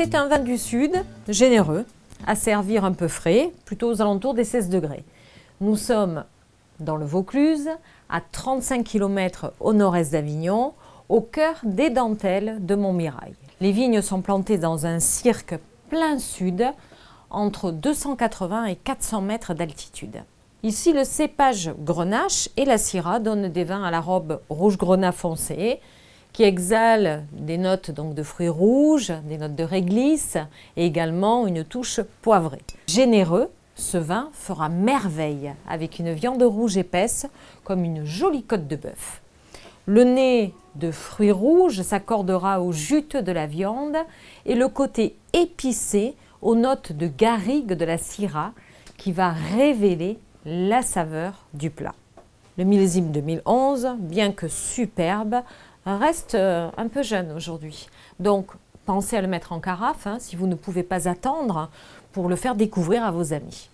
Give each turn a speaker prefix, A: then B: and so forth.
A: C'est un vin du Sud, généreux, à servir un peu frais, plutôt aux alentours des 16 degrés. Nous sommes dans le Vaucluse, à 35 km au nord-est d'Avignon, au cœur des dentelles de Montmirail. Les vignes sont plantées dans un cirque plein sud, entre 280 et 400 mètres d'altitude. Ici, le cépage grenache et la syrah donnent des vins à la robe rouge grenat foncé, qui exhale des notes donc, de fruits rouges, des notes de réglisse et également une touche poivrée. Généreux, ce vin fera merveille avec une viande rouge épaisse comme une jolie côte de bœuf. Le nez de fruits rouges s'accordera au jutes de la viande et le côté épicé aux notes de garrigue de la syrah qui va révéler la saveur du plat. Le millésime 2011, bien que superbe, reste euh, un peu jeune aujourd'hui. Donc, pensez à le mettre en carafe hein, si vous ne pouvez pas attendre pour le faire découvrir à vos amis.